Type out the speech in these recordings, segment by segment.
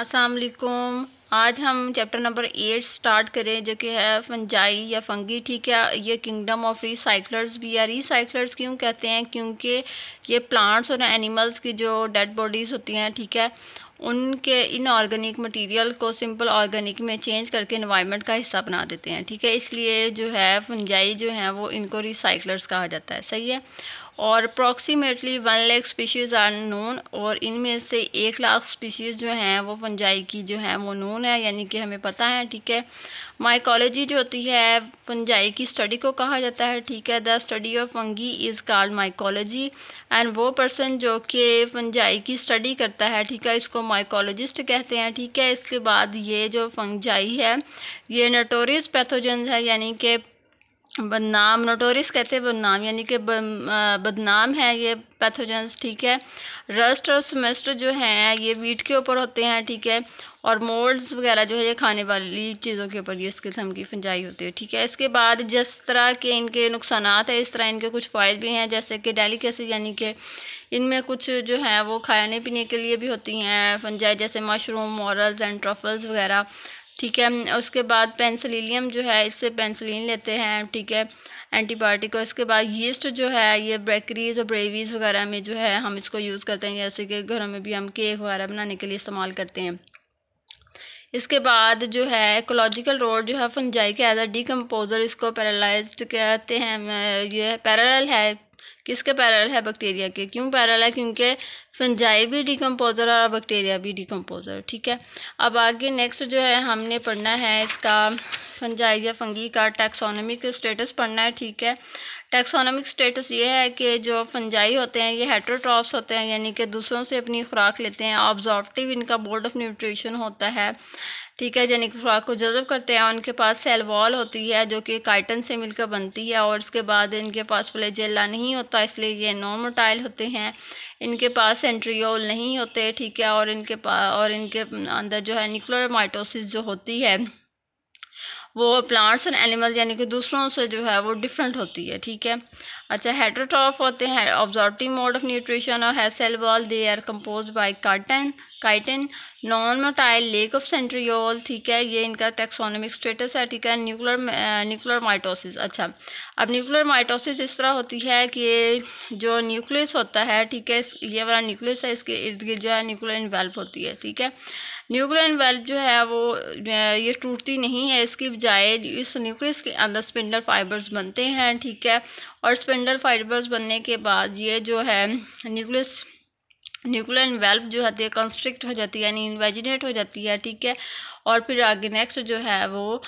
असलकुम आज हम चैप्टर नंबर एट स्टार्ट करें जो कि है फंजाई या फंगी ठीक है ये किंगडम ऑफ रिसाइकलर्स भी या रिसाइकलर्स क्यों कहते हैं क्योंकि ये प्लांट्स और एनिमल्स की जो डेड बॉडीज़ होती हैं ठीक है उनके इन ऑर्गेनिक मटेरियल को सिंपल ऑर्गेनिक में चेंज करके इन्वायरमेंट का हिस्सा बना देते हैं ठीक है इसलिए जो है फंजाई जो है वो इनको रिसाइकलर्स कहा जाता है सही है और approximately one lakh species are known और इनमें से एक लाख स्पीशीज़ जो हैं वो फंजाई की जो है वो नोन है यानी कि हमें पता है ठीक है माइकोलॉजी जो होती है फंजाई की स्टडी को कहा जाता है ठीक है the study of fungi is called mycology and वो पर्सन जो कि फंजाई की स्टडी करता है ठीक है इसको माइकोलॉजिस्ट कहते हैं ठीक है इसके बाद ये जो फंजाई है ये नटोरियस पैथोजन है यानी कि बदनाम नोटोरिस कहते हैं बदनाम यानी कि बदनाम है ये पैथोजेंस ठीक है रस्ट और सेमेस्टर जो है ये वीट के ऊपर होते हैं ठीक है और मोल्ड्स वगैरह जो है ये खाने वाली चीज़ों के ऊपर ये इस किस्म की फंजाई होती है ठीक है इसके बाद जिस तरह के इनके नुकसान है इस तरह इनके कुछ फ़ायदे भी हैं जैसे कि डेलीकेसी यानी कि इनमें कुछ जो है वो खाने पीने के लिए भी होती हैं फंजाई जैसे मशरूम मॉरल्स एंड ट्रफल्स वगैरह ठीक है उसके बाद पेंसिलिनियम जो है इससे पेंसिलिन लेते हैं ठीक है एंटीबायोटिक और इसके बाद यीस्ट जो है ये ब्रेकरीज और ब्रेवीज़ वगैरह में जो है हम इसको यूज़ करते हैं जैसे कि घरों में भी हम केक वगैरह बनाने के लिए इस्तेमाल करते हैं इसके बाद जो है इकोलॉजिकल रोड जो है फंजाई के एज अ डिकम्पोज़र इसको पैरालाइज कहते हैं ये पैरल है किसके पैरल है बैक्टीरिया के क्यों पैरल है क्योंकि फंजाई भी डिकम्पोज़र और बैक्टीरिया भी डिकम्पोज़र ठीक है अब आगे नेक्स्ट जो है हमने पढ़ना है इसका फंजाइज फंगी का टैक्सोनॉमिक स्टेटस पढ़ना है ठीक है टैक्सोनॉमिक स्टेटस ये है कि जो फंजाई होते हैं ये हेट्रोट्रॉप्स होते हैं यानी कि दूसरों से अपनी खुराक लेते हैं ऑब्जॉर्टिव इनका बोर्ड ऑफ न्यूट्रिशन होता है ठीक है यानी कि खुराक को जज्ब करते हैं उनके पास सेल वॉल होती है जो कि काइटन से मिलकर बनती है और इसके बाद इनके पास फ्लेजेला नहीं होता इसलिए ये नॉमोटाइल होते हैं इनके पास एंट्रियोल नहीं होते ठीक है और इनके पास और इनके अंदर जो है निक्लोरमाइटोसिस जो होती है वो प्लांट्स एंड एनिमल यानी कि दूसरों से जो है वो डिफरेंट होती है ठीक है अच्छा हेड्रोट्रॉफ होते हैं ऑब्जॉर्टिव मोड ऑफ न्यूट्रिशन और है cell wall they are compose by carton chitin non motile lack of centriole ठीक है ये इनका टेक्सोनोमिक स्टेटस है ठीक है न्यूक्लियर न्यूक्लियर माइटोसिस अच्छा अब न्यूक्लियर माइटोसिस इस तरह होती है कि जो न्यूक्लियस होता है ठीक है ये वाला न्यूक्लियस है इसके इर्द गिर्द जो है न्यूक्लियर इन्वेल्प होती है ठीक है न्यूक्लियर इन्वेल्प जो है वो ये टूटती नहीं है इसकी बजाय इस न्यूक्लियस के अंदर स्पिंडल फाइबर्स बनते हैं ठीक है और स्पिंडल फाइबर्स बनने के बाद ये जो है न्यूक्लियस न्यूक्लियर इन्वेल्व जो होती है कंस्ट्रिक्ट हो जाती है यानी इन्वेजिनेट हो जाती है ठीक है और फिर आगे नेक्स्ट जो है वो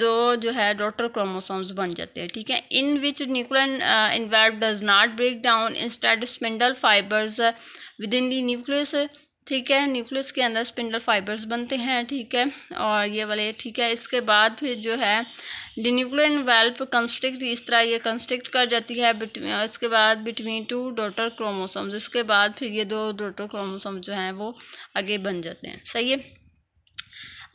दो जो है डॉटर क्रोमोसोम्स बन जाते हैं ठीक है in which nuclear envelope does not break down instead spindle fibres within the nucleus ठीक है न्यूक्लियस के अंदर स्पिंडल फाइबर्स बनते हैं ठीक है और ये वाले ठीक है इसके बाद फिर जो है डिन्यूक्लियर वेल्प कंस्ट्रिक्ट इस तरह ये कंस्ट्रिक्ट कर जाती है इसके बाद बिटवीन टू डॉटर क्रोमोसोम्स इसके बाद फिर ये दो डॉटर क्रोमोसोम जो हैं वो आगे बन जाते हैं सही है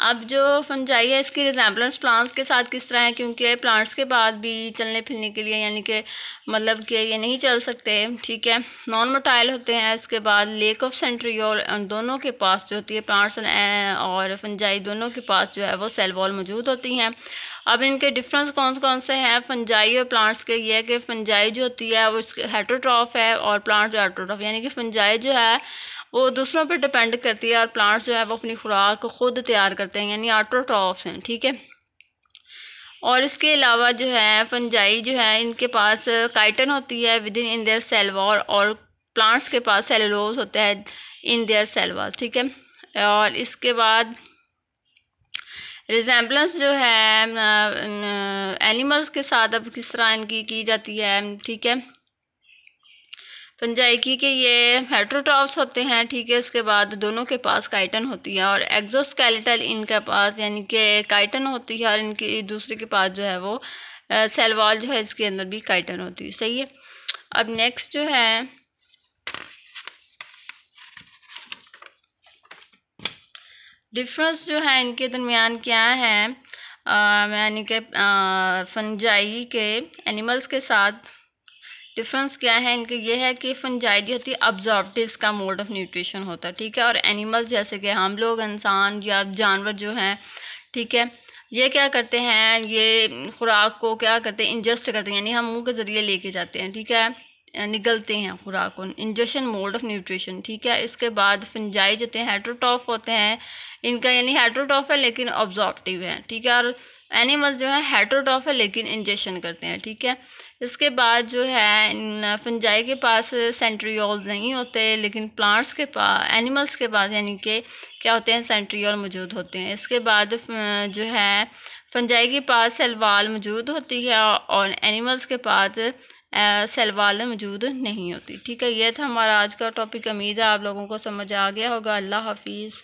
अब जो फंजाई है इसकी रिजेम्बलेंस प्लांट्स के साथ किस तरह है क्योंकि प्लांट्स के बाद भी चलने फिरने के लिए यानी कि मतलब कि ये नहीं चल सकते ठीक है नॉन मोटाइल होते हैं इसके बाद लेक ऑफ सेंट्री और दोनों के पास जो होती है प्लांट्स और फंजाई दोनों के पास जो है वो सेल वॉल मौजूद होती हैं अब इनके डिफरेंस कौन कौन से हैं फंजाई और प्लांट्स के ये है कि फंजाई जो होती है वो हेट्रोट्रॉफ है और प्लांट्स हेट्रोट्रॉफ यानी कि फंजाई जो है वो दूसरों पर डिपेंड करती है और प्लांट्स जो है वो अपनी खुराक खुद तैयार करते हैं यानी आटोटॉप्स हैं ठीक है और इसके अलावा जो है फंजाई जो है इनके पास काइटन होती है विद इन इन देयर सेलवार और प्लांट्स के पास सेलुलोज होता है इन देयर सेलवार ठीक है और इसके बाद रिजेंबलेंस जो है एनिमल्स के साथ अब किस तरह इनकी की जाती है ठीक है फंजाइकी के ये हेट्रोटॉप्स होते हैं ठीक है उसके बाद दोनों के पास काइटन होती है और एग्जोस्केलेटल इनके पास यानी कि काइटन होती है और इनकी दूसरे के पास जो है वो सेलवाल जो है इसके अंदर भी काइटन होती है सही है अब नेक्स्ट जो है डिफरेंस जो है इनके दरमियान क्या है यानी कि फनजाई के एनिमल्स के साथ डिफरेंस क्या है इनके ये है कि जो होती है ऑब्जॉर्वटिव्स का मोड ऑफ न्यूट्रिशन होता है ठीक है और एनिमल्स जैसे कि हम लोग इंसान या जानवर जो हैं ठीक है ये क्या करते हैं ये खुराक को क्या करते हैं इंजस्ट करते हैं यानी हम मुंह के ज़रिए लेके जाते हैं ठीक है निगलते हैं खुराक को इंजेशन मोड ऑफ न्यूट्रिशन ठीक है इसके बाद फंजाई जो होते हैं होते हैं इनका यानी हाइड्रोटॉफ है लेकिन ऑब्जॉर्टिव है ठीक है और एनिमल जो है हाइड्रोटॉफ है लेकिन इंजेशन करते हैं ठीक है इसके बाद जो है फंजाई के पास सेंट्रियोल्स नहीं होते लेकिन प्लांट्स के पास एनिमल्स के पास यानी कि क्या होते हैं सेंट्रियोल मौजूद होते हैं इसके बाद जो है फंजाई के पास सेलवाल मौजूद होती है और एनिमल्स के पास सेलवाल मौजूद नहीं होती ठीक है यह था हमारा आज का टॉपिक उम्मीद है आप लोगों को समझ आ गया होगा अल्लाह हाफिज़